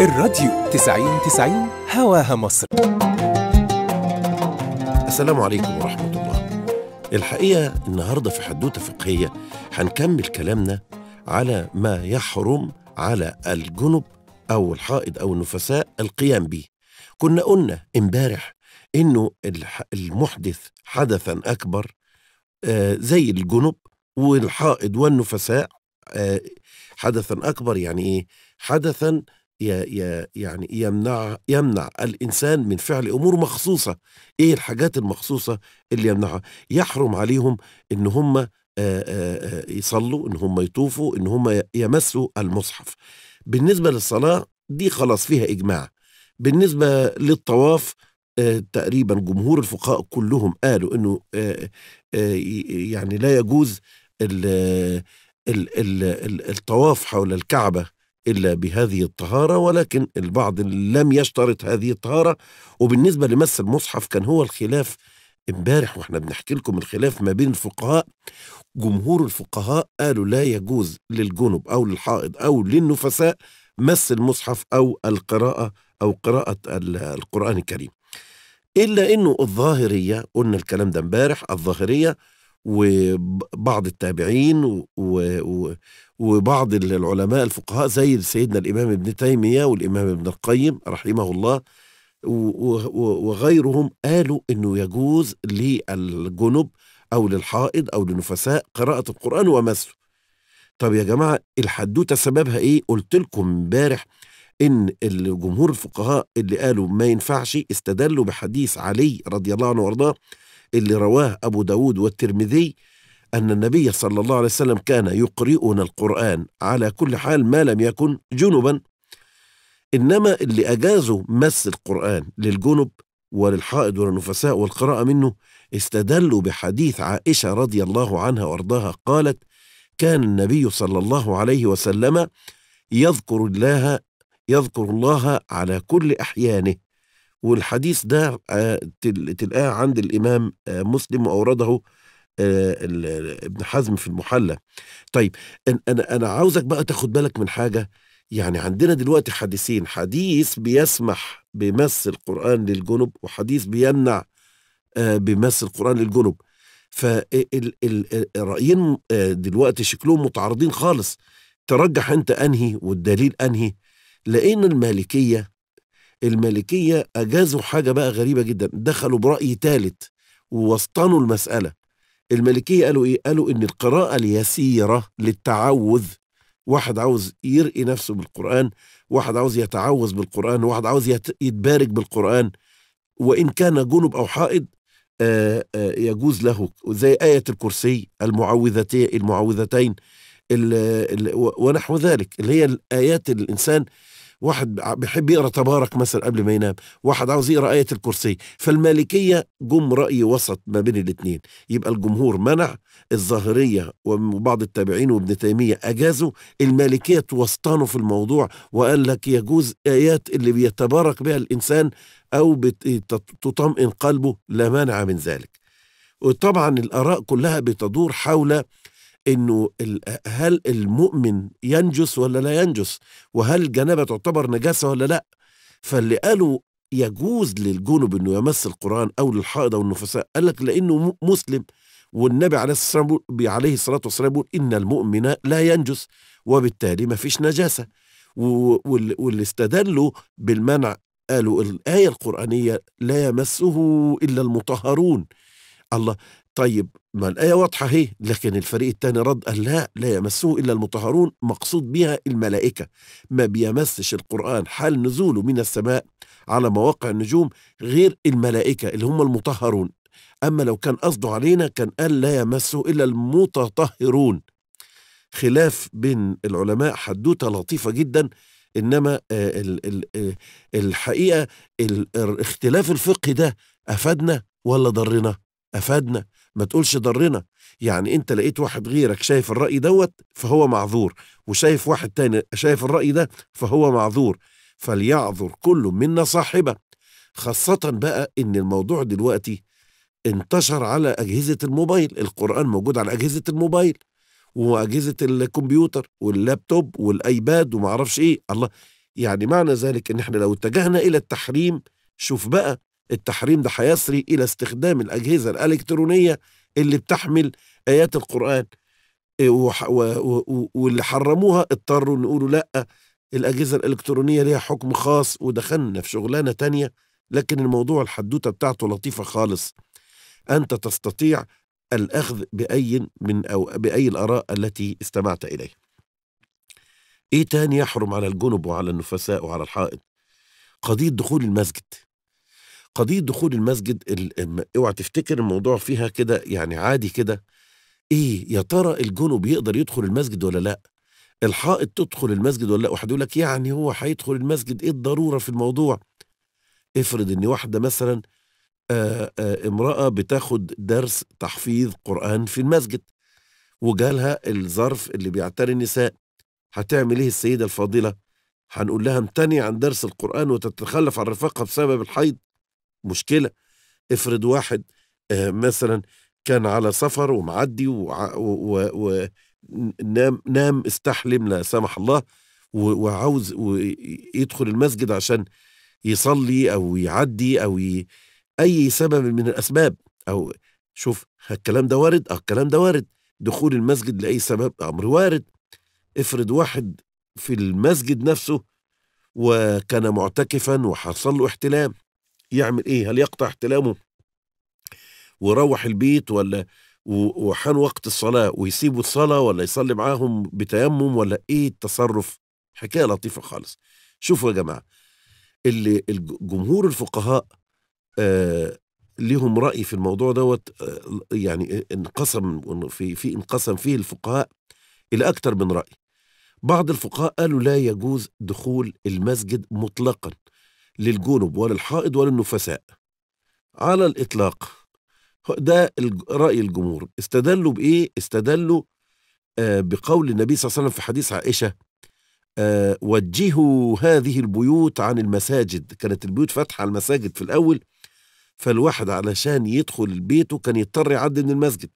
الراديو 90 90 هواها مصر السلام عليكم ورحمة الله الحقيقة النهاردة في حدوتة فقهية هنكمل كلامنا على ما يحرم على الجنب أو الحائض أو النفساء القيام به كنا قلنا امبارح انه المحدث حدثا اكبر آه، زي الجنب والحائض والنفساء آه، حدثا اكبر يعني ايه حدثا يعني يمنع يمنع الانسان من فعل امور مخصوصه ايه الحاجات المخصوصه اللي يمنعها يحرم عليهم ان هم يصلوا ان هم يطوفوا ان هم يمسوا المصحف بالنسبه للصلاه دي خلاص فيها اجماع بالنسبه للطواف تقريبا جمهور الفقهاء كلهم قالوا انه يعني لا يجوز الطواف حول الكعبه إلا بهذه الطهارة ولكن البعض لم يشترط هذه الطهارة وبالنسبة لمس المصحف كان هو الخلاف امبارح واحنا بنحكي لكم الخلاف ما بين الفقهاء جمهور الفقهاء قالوا لا يجوز للجنب أو للحائض أو للنفساء مس المصحف أو القراءة أو قراءة القرآن الكريم إلا أنه الظاهرية قلنا الكلام ده امبارح الظاهرية وبعض التابعين وبعض العلماء الفقهاء زي سيدنا الإمام ابن تيمية والإمام ابن القيم رحمه الله وغيرهم قالوا أنه يجوز للجنب أو للحائض أو للنفساء قراءة القرآن ومسه طب يا جماعة الحدوتة سببها إيه؟ قلت لكم امبارح إن الجمهور الفقهاء اللي قالوا ما ينفعش استدلوا بحديث علي رضي الله عنه وارضاه اللي رواه أبو داود والترمذي أن النبي صلى الله عليه وسلم كان يقرئنا القرآن على كل حال ما لم يكن جنبا إنما اللي أجازوا مس القرآن للجنب وللحائض والنفساء والقراءة منه استدلوا بحديث عائشة رضي الله عنها وارضاها قالت كان النبي صلى الله عليه وسلم يذكر الله يذكر الله على كل أحيانه والحديث ده آه، تلقاه عند الإمام آه، مسلم وأورده آه، ابن حزم في المحلى طيب أنا أنا عاوزك بقى تاخد بالك من حاجة يعني عندنا دلوقتي حديثين حديث بيسمح بمس القرآن للجنب وحديث بيمنع بمس القرآن للجنب فالرأيين دلوقتي شكلهم متعارضين خالص ترجح أنت أنهي والدليل أنهي لأن المالكية المالكيه اجازوا حاجه بقى غريبه جدا دخلوا براي ثالث ووسطنوا المساله المالكيه قالوا ايه قالوا ان القراءه اليسيره للتعوذ واحد عاوز يرقي نفسه بالقران واحد عاوز يتعوذ بالقران واحد عاوز يتبارك بالقران وان كان جنب او حائض آآ آه، آآ آه، يجوز له زي آية الكرسي المعوذتين المعوذتين ونحو ذلك اللي هي الآيات اللي الإنسان واحد بيحب يقرا تبارك مثلا قبل ما ينام واحد عاوز يقرا آية الكرسي فالمالكية جم رأي وسط ما بين الاتنين يبقى الجمهور منع الظاهرية وبعض التابعين وابن تيمية أجازوا المالكية توسطانوا في الموضوع وقال لك يجوز آيات اللي بيتبارك بها الإنسان أو تطمئن قلبه لا مانع من ذلك وطبعا الآراء كلها بتدور حول انه هل المؤمن ينجس ولا لا ينجس وهل الجنابه تعتبر نجاسه ولا لا فاللي قالوا يجوز للجنب انه يمس القران او للحائض او النفساء قال لك لانه مسلم والنبي عليه الصلاه عليه الصلاه والسلام بيقول ان المؤمن لا ينجس وبالتالي ما فيش نجاسه واللي استدلوا بالمنع قالوا الايه القرانيه لا يمسه الا المطهرون الله طيب ما الآية واضحة هي لكن الفريق الثاني رد قال لا لا يمسه إلا المطهرون مقصود بها الملائكة ما بيمسش القرآن حال نزوله من السماء على مواقع النجوم غير الملائكة اللي هم المطهرون أما لو كان قصده علينا كان قال لا يمسه إلا المتطهرون خلاف بين العلماء حدوتة لطيفة جدا إنما آه، آه، الحقيقة الاختلاف الفقهي ده أفادنا ولا ضرنا افادنا ما تقولش ضرنا يعني انت لقيت واحد غيرك شايف الراي دوت فهو معذور وشايف واحد تاني شايف الراي ده فهو معذور فليعذر كل منا صاحبه خاصه بقى ان الموضوع دلوقتي انتشر على اجهزه الموبايل القران موجود على اجهزه الموبايل واجهزه الكمبيوتر واللابتوب والايباد وما اعرفش ايه الله يعني معنى ذلك ان احنا لو اتجهنا الى التحريم شوف بقى التحريم ده هيصري إلى استخدام الأجهزة الإلكترونية اللي بتحمل آيات القرآن إيه، واللي حرموها اضطروا نقولوا لأ الأجهزة الإلكترونية ليها حكم خاص ودخلنا في شغلانة تانية لكن الموضوع الحدوتة بتاعته لطيفة خالص أنت تستطيع الأخذ بأي من أو بأي الآراء التي استمعت إليها إيه تاني يحرم على الجنب وعلى النفساء وعلى الحائط قضية دخول المسجد قضيه دخول المسجد اوعى تفتكر الموضوع فيها كده يعني عادي كده ايه يا ترى الجنوب يقدر يدخل المسجد ولا لا الحائط تدخل المسجد ولا لا واحد يقول لك يعني هو هيدخل المسجد ايه الضروره في الموضوع افرض ان واحده مثلا آآ آآ امراه بتاخد درس تحفيظ قران في المسجد وجالها الظرف اللي بيعتري النساء هتعمل ايه السيده الفاضله هنقول لها امتنع عن درس القران وتتخلف عن رفاقها بسبب الحيض مشكله افرض واحد آه، مثلا كان على سفر ومعدي ونام نام استحلم لا سمح الله وعاوز يدخل المسجد عشان يصلي او يعدي او ي... اي سبب من الاسباب او شوف الكلام ده وارد اه الكلام ده وارد دخول المسجد لاي سبب امر وارد افرض واحد في المسجد نفسه وكان معتكفا وحصل له احتلام يعمل ايه هل يقطع احتلامه ويروح البيت ولا وحان وقت الصلاة ويسيبوا الصلاة ولا يصلي معاهم بتيمم ولا ايه التصرف حكاية لطيفة خالص شوفوا يا جماعة اللي جمهور الفقهاء آه لهم رأي في الموضوع دوت آه يعني انقسم في في انقسم فيه الفقهاء إلى أكثر من رأي بعض الفقهاء قالوا لا يجوز دخول المسجد مطلقا للجنب وللحائض وللنفساء على الإطلاق ده رأي الجمهور استدلوا بإيه؟ استدلوا آه بقول النبي صلى الله عليه وسلم في حديث عائشة آه وجهوا هذه البيوت عن المساجد كانت البيوت فاتحة على المساجد في الأول فالواحد علشان يدخل بيته كان يضطر يعدي من المسجد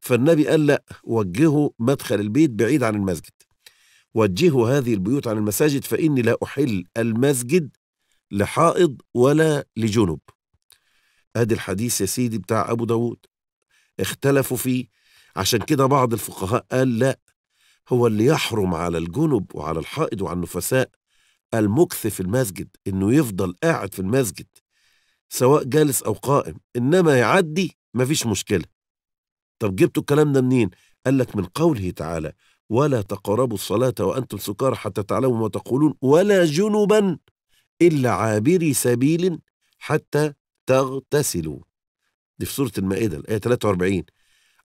فالنبي قال لا وجهوا مدخل البيت بعيد عن المسجد وجهوا هذه البيوت عن المساجد فإني لا أحل المسجد لحائض ولا لجنب ادي الحديث يا سيدي بتاع ابو داود اختلفوا فيه عشان كده بعض الفقهاء قال لا هو اللي يحرم على الجنب وعلى الحائض وعلى النفساء المكث في المسجد انه يفضل قاعد في المسجد سواء جالس او قائم انما يعدي مفيش مشكله طب جبتوا الكلام ده منين قال لك من قوله تعالى ولا تقربوا الصلاة وأنتم سكارى حتى تعلموا ما تقولون ولا جنبا إلا عابري سبيل حتى تغتسلوا دي في سورة المائدة الآية 43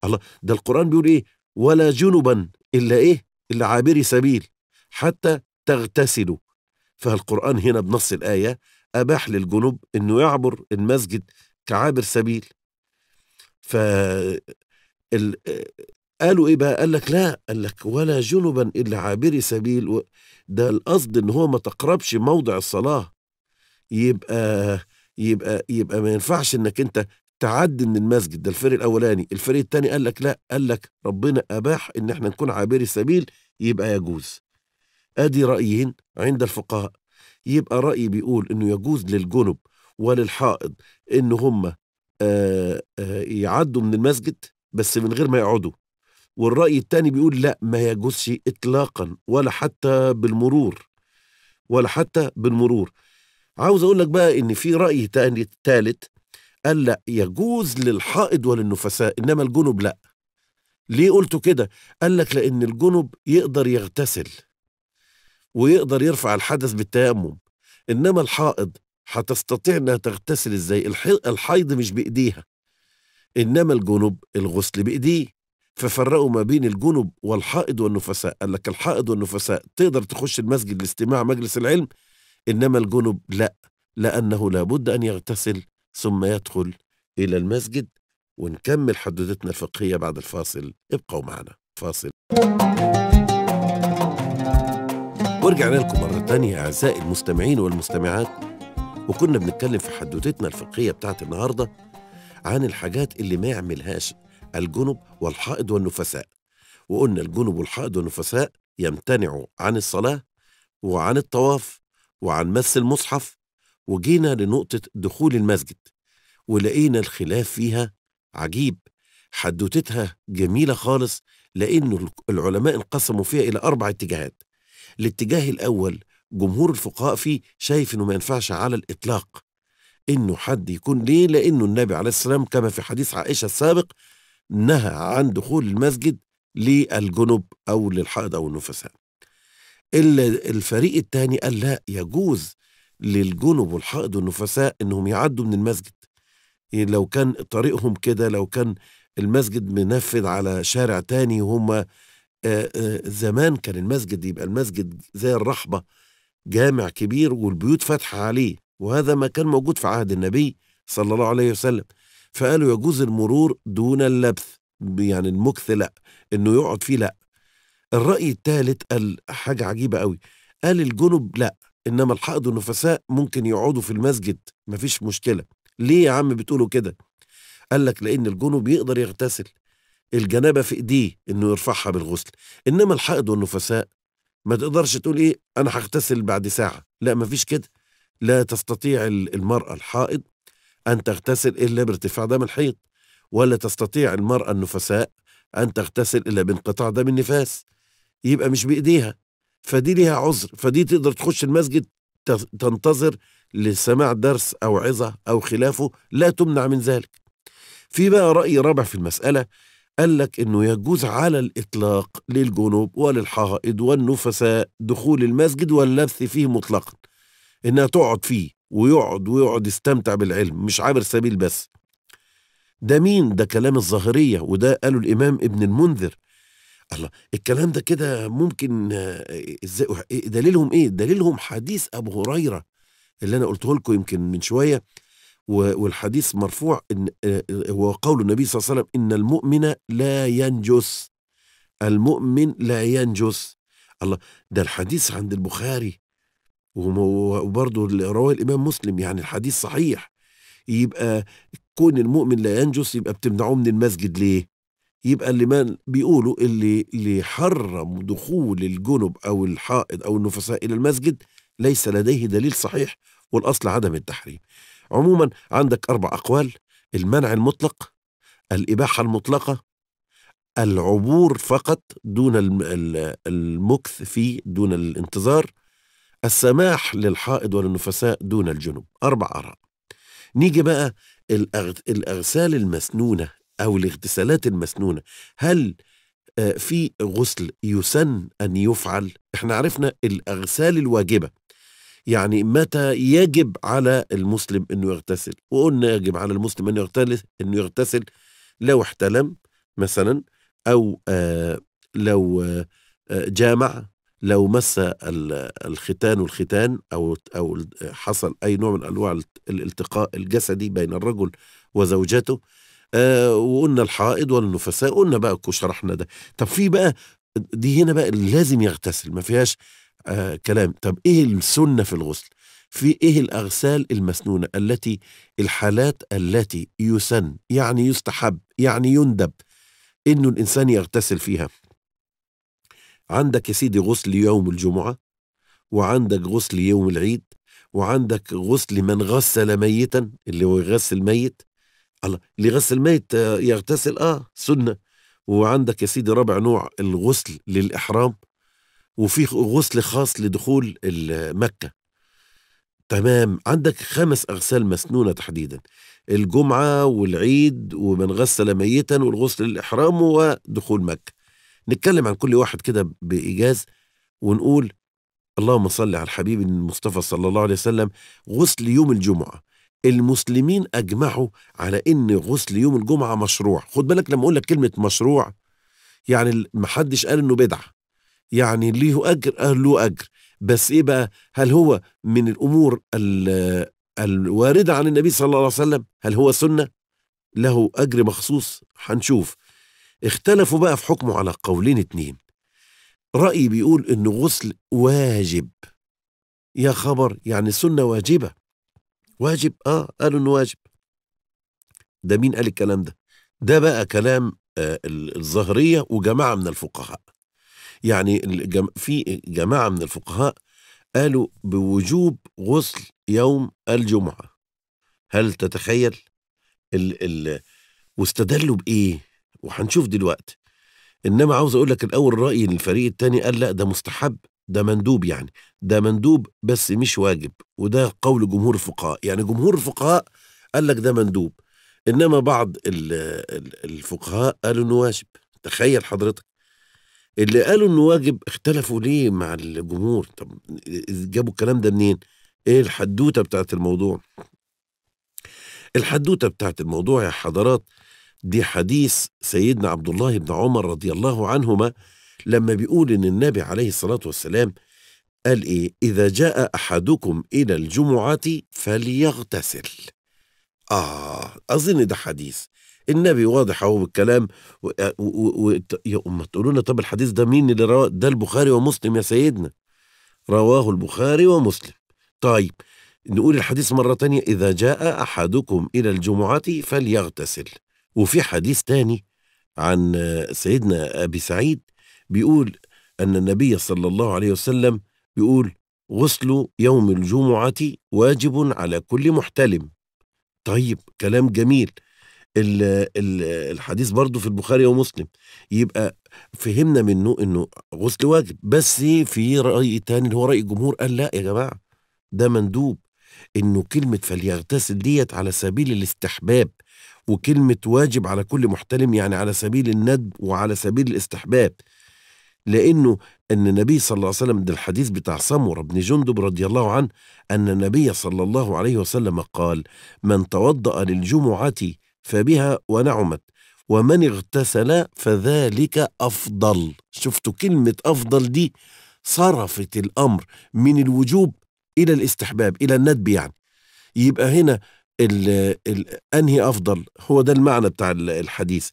الله ده القرآن بيقول إيه ولا جنبا إلا إيه إلا عابري سبيل حتى تغتسلوا فالقرآن هنا بنص الآية أباح للجنوب أنه يعبر المسجد كعابر سبيل ف قالوا ايه بقى قال لك لا قال لك ولا جنبا الا عابري سبيل و... ده القصد ان هو ما تقربش موضع الصلاه يبقى يبقى يبقى ما ينفعش انك انت تعدي من المسجد ده الفريق الاولاني الفريق الثاني قال لك لا قال لك ربنا اباح ان احنا نكون عابري سبيل يبقى يجوز ادي رايين عند الفقهاء يبقى راي بيقول انه يجوز للجنب وللحائض ان هم آآ آه، آآ آه، يعدوا من المسجد بس من غير ما يقعدوا والرأي الثاني بيقول لا ما يجوزش إطلاقا ولا حتى بالمرور ولا حتى بالمرور عاوز أقول لك بقى إن في رأي تاني تالت قال لا يجوز للحائض وللنفساء إنما الجنب لا ليه قلت كده؟ قال لك لأن الجنب يقدر يغتسل ويقدر يرفع الحدث بالتيمم إنما الحائض هتستطيع إنها تغتسل إزاي؟ الحيض مش بإيديها إنما الجنب الغسل بإيديه ففرقوا ما بين الجنب والحائض والنفساء قال لك الحائض والنفساء تقدر تخش المسجد لاستماع مجلس العلم إنما الجنب لا لأنه لابد أن يغتسل ثم يدخل إلى المسجد ونكمل حدودتنا الفقهية بعد الفاصل ابقوا معنا فاصل ورجعنا لكم مرة تانية أعزائي المستمعين والمستمعات وكنا بنتكلم في حدوتتنا الفقهية بتاعت النهاردة عن الحاجات اللي ما يعملهاش الجنب والحائض والنفساء وقلنا الجنب والحائض والنفساء يمتنعوا عن الصلاة وعن الطواف وعن مس المصحف وجينا لنقطة دخول المسجد ولقينا الخلاف فيها عجيب حدوتتها جميلة خالص لأن العلماء انقسموا فيها إلى أربع اتجاهات الاتجاه الأول جمهور الفقهاء فيه شايف إنه ما ينفعش على الإطلاق إنه حد يكون ليه لأنه النبي عليه السلام كما في حديث عائشة السابق نهى عن دخول المسجد للجنب أو للحائض أو النفساء الفريق الثاني قال لا يجوز للجنب والحائض والنفساء انهم يعدوا من المسجد إيه، لو كان طريقهم كده لو كان المسجد منفذ على شارع تاني وهم آه، آه، زمان كان المسجد يبقى المسجد زي الرحبة جامع كبير والبيوت فاتحة عليه وهذا ما كان موجود في عهد النبي صلى الله عليه وسلم فقالوا يجوز المرور دون اللبث يعني المكث لا انه يقعد فيه لا الرأي الثالث قال حاجة عجيبة قوي قال الجنب لا إنما الحائض والنفساء ممكن يقعدوا في المسجد مفيش مشكلة ليه يا عم بتقولوا كده قال لك لأن الجنب يقدر يغتسل الجنابة في إيديه إنه يرفعها بالغسل إنما الحائض والنفساء ما تقدرش تقول إيه أنا هغتسل بعد ساعة لا مفيش كده لا تستطيع المرأة الحائض أن تغتسل إلا بارتفاع دم الحيض ولا تستطيع المرأة النفساء أن تغتسل إلا بانقطاع دم النفاس يبقى مش بإيديها فدي ليها عذر فدي تقدر تخش المسجد تنتظر لسماع درس أو عظة أو خلافه لا تمنع من ذلك في بقى رأي رابع في المسألة قال لك انه يجوز على الاطلاق للجنوب وللحائض والنفساء دخول المسجد واللبث فيه مطلقا انها تقعد فيه ويقعد ويقعد يستمتع بالعلم مش عابر سبيل بس ده مين ده كلام الظاهرية وده قاله الإمام ابن المنذر الله الكلام ده كده ممكن آه، ازاي إيه، دليلهم ايه دليلهم حديث ابو هريره اللي انا قلته لكم يمكن من شويه والحديث مرفوع ان آه، آه، هو قول النبي صلى الله عليه وسلم ان المؤمن لا ينجس المؤمن لا ينجس الله ده الحديث عند البخاري وبرضه رواه الإمام مسلم يعني الحديث صحيح يبقى كون المؤمن لا ينجس يبقى بتمنعوه من المسجد ليه؟ يبقى اللي من بيقولوا اللي اللي حرم دخول الجنب أو الحائض أو النفساء إلى المسجد ليس لديه دليل صحيح والأصل عدم التحريم عموما عندك أربع أقوال المنع المطلق الإباحة المطلقة العبور فقط دون المكث فيه دون الانتظار السماح للحائض وللنفساء دون الجنوب أربع آراء نيجي بقى الأغسال المسنونة أو الاغتسالات المسنونة هل آه، في غسل يسن أن يفعل احنا عرفنا الأغسال الواجبة يعني متى يجب على المسلم أنه يغتسل وقلنا يجب على المسلم أنه يغتسل, أنه يغتسل لو احتلم مثلا أو آه لو آه, آه، جامع لو مس الختان والختان او او حصل اي نوع من انواع الالتقاء الجسدي بين الرجل وزوجته آه وقلنا الحائض والنفساء قلنا بقى شرحنا ده طب في بقى دي هنا بقى لازم يغتسل ما فيهاش آه كلام طب ايه السنه في الغسل في ايه الاغسال المسنونه التي الحالات التي يسن يعني يستحب يعني يندب انه الانسان يغتسل فيها عندك يا سيدي غسل يوم الجمعة وعندك غسل يوم العيد وعندك غسل من غسل ميتا اللي هو يغسل ميت الله اللي يغسل ميت آه، يغتسل اه سنة وعندك يا سيدي رابع نوع الغسل للإحرام وفي غسل خاص لدخول مكة تمام عندك خمس أغسال مسنونة تحديدا الجمعة والعيد ومن غسل ميتا والغسل للإحرام ودخول مكة نتكلم عن كل واحد كده بايجاز ونقول اللهم صل على الحبيب المصطفى صلى الله عليه وسلم غسل يوم الجمعه المسلمين اجمعوا على ان غسل يوم الجمعه مشروع خد بالك لما اقول لك كلمه مشروع يعني محدش قال انه بدعه يعني ليه اجر قال له اجر بس ايه بقى هل هو من الامور الوارده عن النبي صلى الله عليه وسلم هل هو سنه له اجر مخصوص هنشوف اختلفوا بقى في حكمه على قولين اتنين رأي بيقول إن غسل واجب يا خبر يعني سنة واجبة واجب آه قالوا إنه واجب ده مين قال الكلام ده ده بقى كلام آه الظاهرية وجماعة من الفقهاء يعني الجم... في جماعة من الفقهاء قالوا بوجوب غسل يوم الجمعة هل تتخيل ال... ال... واستدلوا بإيه وهنشوف دلوقتي انما عاوز اقول لك الاول راي الفريق الثاني قال لا ده مستحب ده مندوب يعني ده مندوب بس مش واجب وده قول جمهور الفقهاء يعني جمهور الفقهاء قال لك ده مندوب انما بعض الفقهاء قالوا انه واجب تخيل حضرتك اللي قالوا انه واجب اختلفوا ليه مع الجمهور طب جابوا الكلام ده منين ايه الحدوته بتاعت الموضوع الحدوته بتاعت الموضوع يا حضرات دي حديث سيدنا عبد الله بن عمر رضي الله عنهما لما بيقول ان النبي عليه الصلاه والسلام قال ايه اذا جاء احدكم الى الجمعه فليغتسل اه اظن ده حديث النبي واضح اهو بالكلام و... و... يا أم تقولوا لنا طب الحديث ده مين اللي رواه ده البخاري ومسلم يا سيدنا رواه البخاري ومسلم طيب نقول الحديث مرة تانية إذا جاء أحدكم إلى الجمعة فليغتسل وفي حديث تاني عن سيدنا أبي سعيد بيقول أن النبي صلى الله عليه وسلم بيقول غسل يوم الجمعة واجب على كل محتلم طيب كلام جميل الـ الـ الحديث برضو في البخاري ومسلم يبقى فهمنا منه انه غسل واجب بس في رأي تاني اللي هو رأي الجمهور قال لا يا جماعة ده مندوب انه كلمة فليغتسل ديت على سبيل الاستحباب وكلمة واجب على كل محتلم يعني على سبيل الندب وعلى سبيل الاستحباب لأنه أن النبي صلى الله عليه وسلم ده الحديث بتاع سمرة بن جندب رضي الله عنه أن النبي صلى الله عليه وسلم قال من توضأ للجمعة فبها ونعمت ومن اغتسل فذلك أفضل شفتوا كلمة أفضل دي صرفت الأمر من الوجوب إلى الاستحباب إلى الندب يعني يبقى هنا ال ال انهي افضل هو ده المعنى بتاع الحديث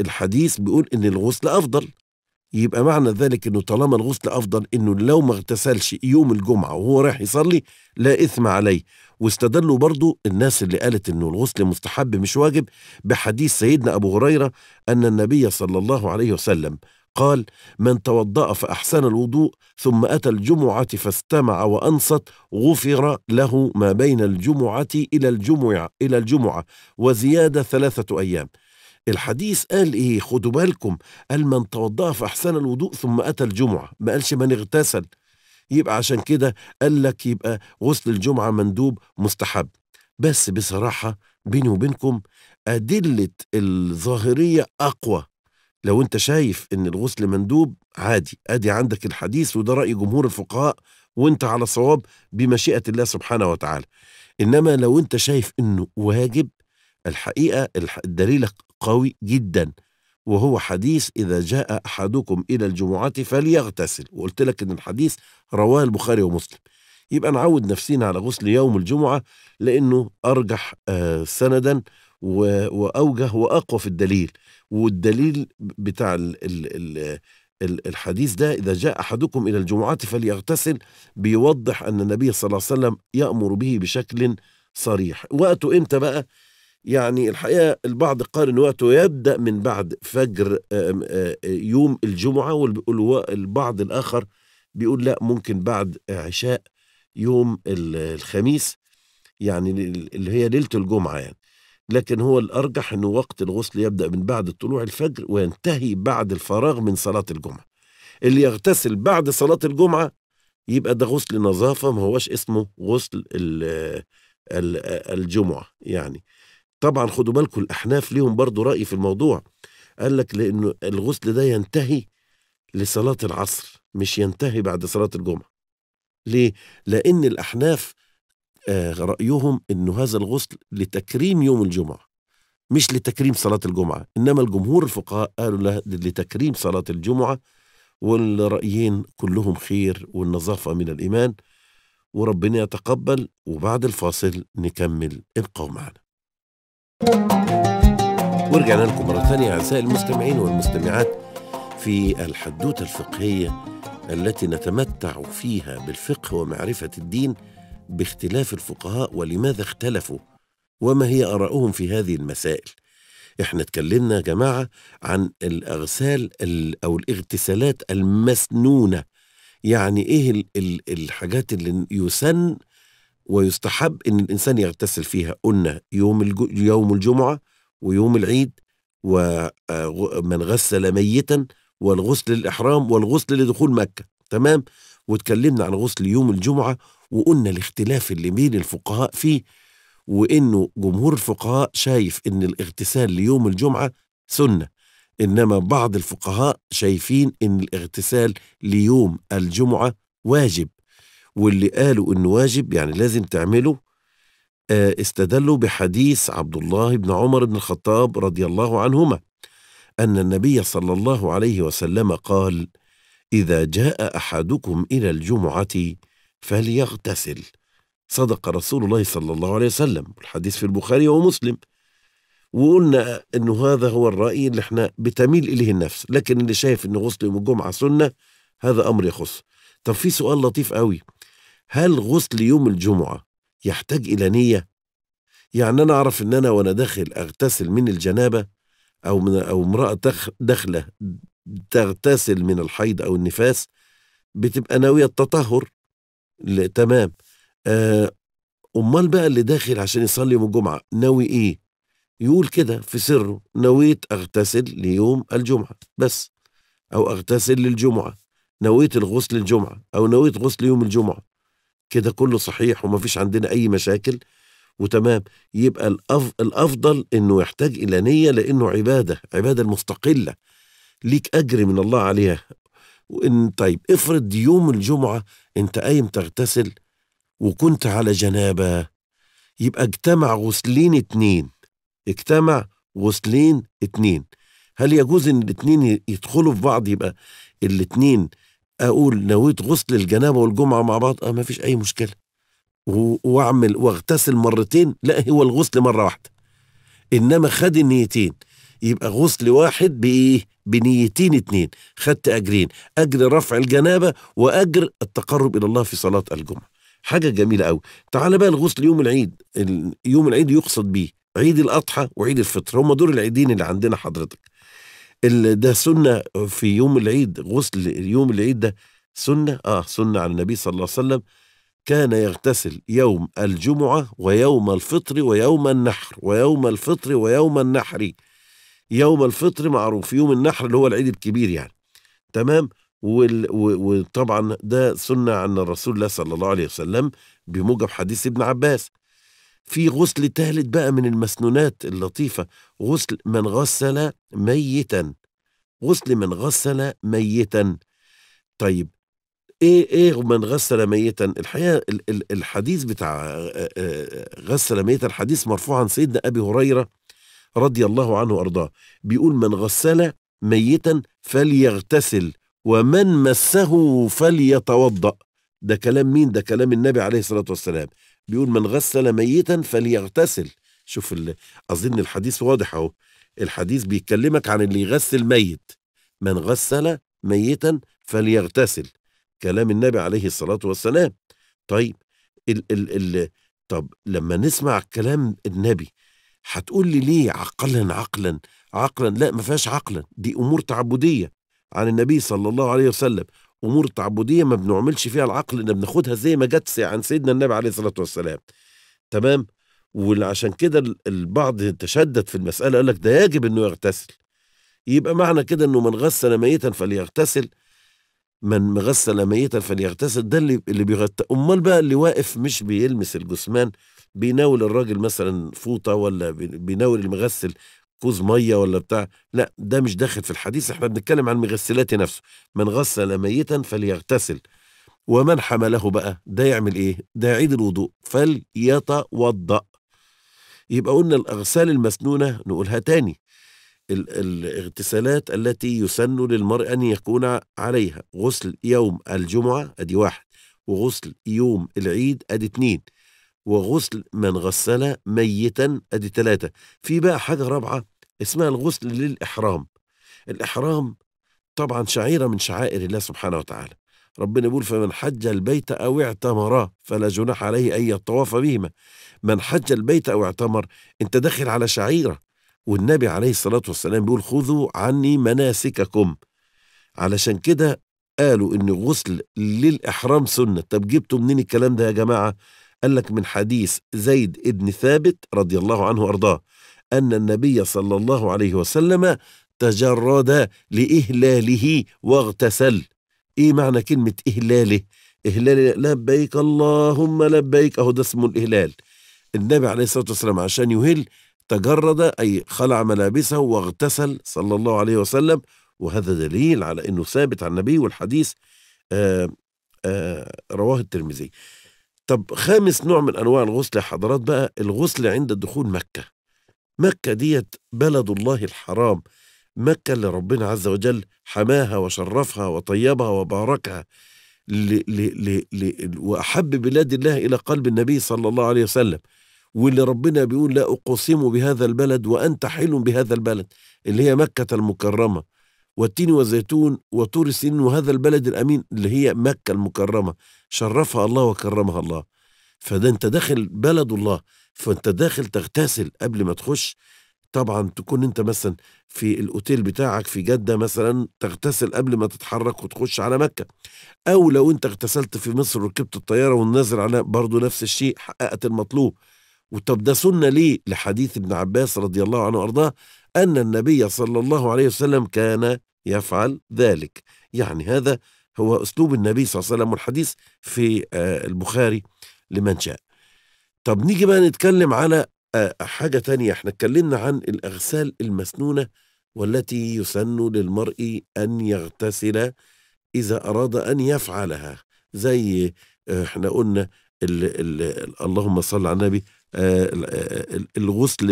الحديث بيقول ان الغسل افضل يبقى معنى ذلك انه طالما الغسل افضل انه لو ما اغتسلش يوم الجمعه وهو رايح يصلي لا اثم عليه واستدلوا برضو الناس اللي قالت انه الغسل مستحب مش واجب بحديث سيدنا ابو هريره ان النبي صلى الله عليه وسلم قال من توضأ فأحسن الوضوء ثم أتى الجمعة فاستمع وأنصت غفر له ما بين الجمعة إلى الجمعة إلى الجمعة وزيادة ثلاثة أيام الحديث قال إيه خدوا بالكم قال من توضأ فأحسن الوضوء ثم أتى الجمعة ما قالش من اغتسل يبقى عشان كده قال لك يبقى غسل الجمعة مندوب مستحب بس بصراحة بيني وبينكم أدلة الظاهرية أقوى لو انت شايف ان الغسل مندوب عادي ادي عندك الحديث وده راي جمهور الفقهاء وانت على صواب بمشيئه الله سبحانه وتعالى انما لو انت شايف انه واجب الحقيقه الدليل قوي جدا وهو حديث إذا جاء أحدكم إلى الجمعة فليغتسل وقلت لك إن الحديث رواه البخاري ومسلم يبقى نعود نفسينا على غسل يوم الجمعة لأنه أرجح آه، سندا وأوجه وأقوى في الدليل والدليل بتاع الـ الـ الـ الحديث ده إذا جاء أحدكم إلى الجمعات فليغتسل بيوضح أن النبي صلى الله عليه وسلم يأمر به بشكل صريح وقته إمتى بقى؟ يعني الحقيقة البعض قال إن وقته يبدأ من بعد فجر آه، آه، يوم الجمعة والبعض الآخر بيقول لا ممكن بعد عشاء يوم الخميس يعني اللي هي ليلة الجمعة يعني لكن هو الأرجح أنه وقت الغسل يبدأ من بعد طلوع الفجر وينتهي بعد الفراغ من صلاة الجمعة اللي يغتسل بعد صلاة الجمعة يبقى ده غسل نظافة ما هوش اسمه غسل الجمعة يعني طبعا خدوا بالكم الأحناف ليهم برضو رأي في الموضوع قال لك لأنه الغسل ده ينتهي لصلاة العصر مش ينتهي بعد صلاة الجمعة ليه؟ لأن الأحناف آه، رأيهم أنه هذا الغسل لتكريم يوم الجمعة مش لتكريم صلاة الجمعة إنما الجمهور الفقهاء قالوا لا لتكريم صلاة الجمعة والرأيين كلهم خير والنظافة من الإيمان وربنا يتقبل وبعد الفاصل نكمل ابقوا معنا ورجعنا لكم مرة ثانية أعزائي المستمعين والمستمعات في الحدوتة الفقهية التي نتمتع فيها بالفقه ومعرفة الدين باختلاف الفقهاء ولماذا اختلفوا وما هي آرائهم في هذه المسائل احنا اتكلمنا يا جماعة عن الأغسال أو الاغتسالات المسنونة يعني ايه الحاجات اللي يسن ويستحب ان الانسان يغتسل فيها قلنا يوم يوم الجمعه ويوم العيد ومن آه، غسل ميتا والغسل للاحرام والغسل لدخول مكه تمام واتكلمنا عن غسل يوم الجمعه وقلنا الاختلاف اللي بين الفقهاء فيه وانه جمهور الفقهاء شايف ان الاغتسال ليوم الجمعه سنه انما بعض الفقهاء شايفين ان الاغتسال ليوم الجمعه واجب واللي قالوا انه واجب يعني لازم تعمله آه، استدلوا بحديث عبد الله بن عمر بن الخطاب رضي الله عنهما ان النبي صلى الله عليه وسلم قال اذا جاء احدكم الى الجمعه فليغتسل صدق رسول الله صلى الله عليه وسلم الحديث في البخاري ومسلم وقلنا انه هذا هو الرأي اللي احنا بتميل اليه النفس لكن اللي شايف ان غسل يوم الجمعة سنة هذا امر يخص طب في سؤال لطيف قوي هل غسل يوم الجمعة يحتاج الى نية يعني انا اعرف ان انا وانا داخل اغتسل من الجنابة او من او امرأة داخلة تغتسل من الحيض او النفاس بتبقى ناوية التطهر تمام آه امال بقى اللي داخل عشان يصلي يوم الجمعه ناوي ايه يقول كده في سره نويت اغتسل ليوم الجمعه بس او اغتسل للجمعه نويت الغسل الجمعه او نويت غسل يوم الجمعه كده كله صحيح ومفيش عندنا اي مشاكل وتمام يبقى الأف... الافضل انه يحتاج الى نيه لانه عباده عباده مستقله ليك اجر من الله عليها وان طيب افرض يوم الجمعه انت قايم تغتسل وكنت على جنابة يبقى اجتمع غسلين اتنين اجتمع غسلين اتنين هل يجوز ان الاتنين يدخلوا في بعض يبقى الاتنين اقول نويت غسل الجنابه والجمعه مع بعض اه ما فيش اي مشكله واعمل واغتسل مرتين لا هو الغسل مره واحده انما خد النيتين يبقى غسل واحد بايه بنيتين اتنين خدت اجرين اجر رفع الجنابه واجر التقرب الى الله في صلاه الجمعه حاجه جميله قوي تعال بقى الغسل يوم العيد يوم العيد يقصد بيه عيد الاضحى وعيد الفطر هم دول العيدين اللي عندنا حضرتك ده سنه في يوم العيد غسل يوم العيد ده سنه اه سنه على النبي صلى الله عليه وسلم كان يغتسل يوم الجمعه ويوم الفطر ويوم النحر ويوم الفطر ويوم النحر يوم الفطر معروف يوم النحر اللي هو العيد الكبير يعني تمام وطبعا ده سنة عن الرسول الله صلى الله عليه وسلم بموجب حديث ابن عباس في غسل تالت بقى من المسنونات اللطيفة غسل من غسل ميتا غسل من غسل ميتا طيب ايه ايه من غسل ميتا الحقيقه الحديث بتاع آه، آه، آه، غسل ميتا الحديث مرفوع عن سيدنا ابي هريره رضي الله عنه وارضاه بيقول من غسل ميتا فليغتسل ومن مسه فليتوضا ده كلام مين ده كلام النبي عليه الصلاه والسلام بيقول من غسل ميتا فليغتسل شوف اظن الحديث واضح اهو الحديث بيكلمك عن اللي يغسل ميت من غسل ميتا فليغتسل كلام النبي عليه الصلاه والسلام طيب ال ال ال طب لما نسمع كلام النبي هتقول لي ليه عقلا عقلا عقلا لا ما فيهاش عقلا دي امور تعبديه عن النبي صلى الله عليه وسلم امور تعبديه ما بنعملش فيها العقل ان بناخدها زي ما جت عن سيدنا النبي عليه الصلاه والسلام تمام وعشان كده البعض تشدد في المساله قال لك ده يجب انه يغتسل يبقى معنى كده انه من غسل ميتا فليغتسل من مغسل ميتا فليغتسل ده اللي اللي بيغتسل امال بقى اللي واقف مش بيلمس الجثمان بيناول الراجل مثلا فوطه ولا بيناول المغسل كوز ميه ولا بتاع لا ده مش داخل في الحديث احنا بنتكلم عن المغسلات نفسه من غسل ميتا فليغتسل ومن حمله بقى ده يعمل ايه ده يعيد الوضوء فليتوضأ يبقى قلنا الاغسال المسنونه نقولها تاني الاغتسالات التي يسن للمرء أن يكون عليها غسل يوم الجمعة أدي واحد وغسل يوم العيد أدي اتنين وغسل من غسل ميتا أدي ثلاثة في بقى حاجة رابعة اسمها الغسل للإحرام الإحرام طبعا شعيرة من شعائر الله سبحانه وتعالى ربنا يقول فمن حج البيت أو اعتمر فلا جناح عليه أن يطواف بهما من حج البيت أو اعتمر أنت داخل على شعيرة والنبي عليه الصلاة والسلام بيقول خذوا عني مناسككم علشان كده قالوا ان غسل للإحرام سنة طب جبتوا منين الكلام ده يا جماعة قال لك من حديث زيد ابن ثابت رضي الله عنه وأرضاه أن النبي صلى الله عليه وسلم تجرد لإهلاله واغتسل إيه معنى كلمة إهلاله إهلال لبيك اللهم لبيك أهو ده اسمه الإهلال النبي عليه الصلاة والسلام عشان يهل تجرد أي خلع ملابسه واغتسل صلى الله عليه وسلم وهذا دليل على أنه ثابت عن النبي والحديث آآ آه، آآ آه، رواه الترمذي طب خامس نوع من أنواع الغسل حضرات بقى الغسل عند دخول مكة مكة ديت بلد الله الحرام مكة اللي ربنا عز وجل حماها وشرفها وطيبها وباركها ل ل ل ل وأحب بلاد الله إلى قلب النبي صلى الله عليه وسلم واللي ربنا بيقول لا أقسم بهذا البلد وأنت حل بهذا البلد اللي هي مكة المكرمة والتين والزيتون وطور السنين وهذا البلد الأمين اللي هي مكة المكرمة شرفها الله وكرمها الله فده أنت داخل بلد الله فأنت داخل تغتسل قبل ما تخش طبعا تكون انت مثلا في الاوتيل بتاعك في جده مثلا تغتسل قبل ما تتحرك وتخش على مكه او لو انت اغتسلت في مصر وركبت الطياره والنازل على برضه نفس الشيء حققت المطلوب وطب ده سنة ليه لحديث ابن عباس رضي الله عنه وأرضاه أن النبي صلى الله عليه وسلم كان يفعل ذلك يعني هذا هو أسلوب النبي صلى الله عليه وسلم والحديث في آه، البخاري لمن شاء طب نيجي بقى نتكلم على آه، حاجة تانية احنا اتكلمنا عن الأغسال المسنونة والتي يسن للمرء أن يغتسل إذا أراد أن يفعلها زي آه، احنا قلنا اللهم صل على النبي آه، الغسل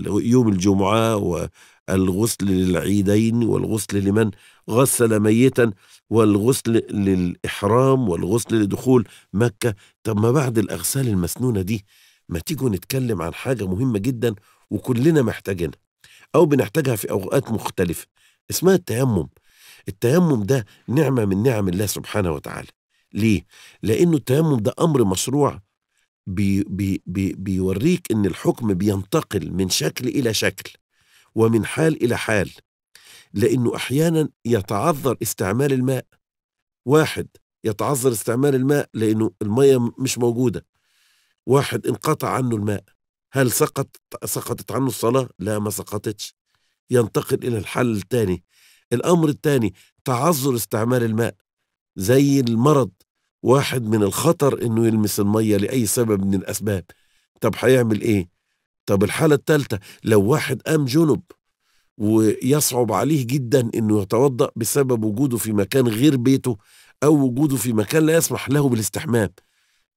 ليوم الجمعة والغسل للعيدين والغسل لمن غسل ميتا والغسل للإحرام والغسل لدخول مكة طب ما بعد الأغسال المسنونة دي ما تيجوا نتكلم عن حاجة مهمة جدا وكلنا محتاجينها أو بنحتاجها في أوقات مختلفة اسمها التيمم التيمم ده نعمة من نعم الله سبحانه وتعالى ليه؟ لأنه التيمم ده أمر مشروع بي بي بي بيوريك ان الحكم بينتقل من شكل الى شكل ومن حال الى حال لانه احيانا يتعذر استعمال الماء واحد يتعذر استعمال الماء لانه الميه مش موجوده واحد انقطع عنه الماء هل سقط سقطت عنه الصلاه لا ما سقطتش ينتقل الى الحل الثاني الامر الثاني تعذر استعمال الماء زي المرض واحد من الخطر انه يلمس الميه لاي سبب من الاسباب طب هيعمل ايه طب الحاله الثالثه لو واحد قام جنب ويصعب عليه جدا انه يتوضا بسبب وجوده في مكان غير بيته او وجوده في مكان لا يسمح له بالاستحمام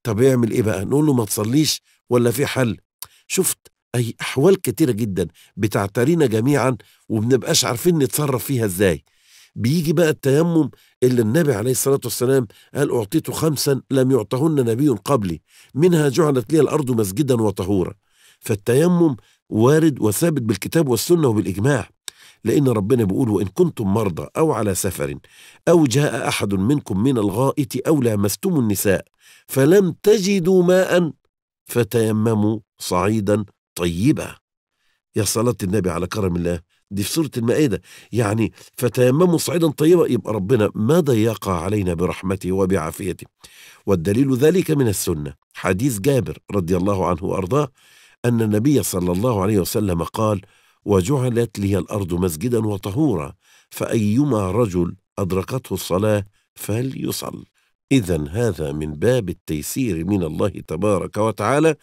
طب يعمل ايه بقى نقول له ما تصليش ولا في حل شفت اي احوال كتيره جدا بتعترينا جميعا ومنبقاش عارفين نتصرف فيها ازاي بيجي بقى التيمم اللي النبي عليه الصلاة والسلام قال أعطيت خمسا لم يعطهن نبي قبلي منها جعلت لي الأرض مسجدا وطهورا فالتيمم وارد وثابت بالكتاب والسنة وبالإجماع لأن ربنا بيقول وإن كنتم مرضى أو على سفر أو جاء أحد منكم من الغائط أو لامستم النساء فلم تجدوا ماء فتيمموا صعيدا طيبا يا صلاة النبي على كرم الله دي في سورة المائدة يعني فتيمموا صعيدا طيبا يبقى ربنا ما ضيق علينا برحمته وبعافيته والدليل ذلك من السنة حديث جابر رضي الله عنه وأرضاه أن النبي صلى الله عليه وسلم قال وجعلت لي الأرض مسجدا وطهورا فأيما رجل أدركته الصلاة فليصل إذا هذا من باب التيسير من الله تبارك وتعالى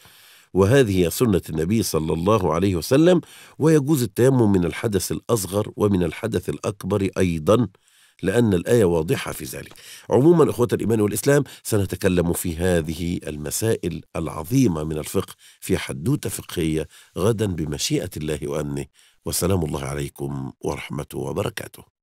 وهذه هي سنة النبي صلى الله عليه وسلم ويجوز التيمم من الحدث الأصغر ومن الحدث الأكبر أيضا لأن الآية واضحة في ذلك عموما إخوة الإيمان والإسلام سنتكلم في هذه المسائل العظيمة من الفقه في حدوتة فقهية غدا بمشيئة الله وأمنه وسلام الله عليكم ورحمته وبركاته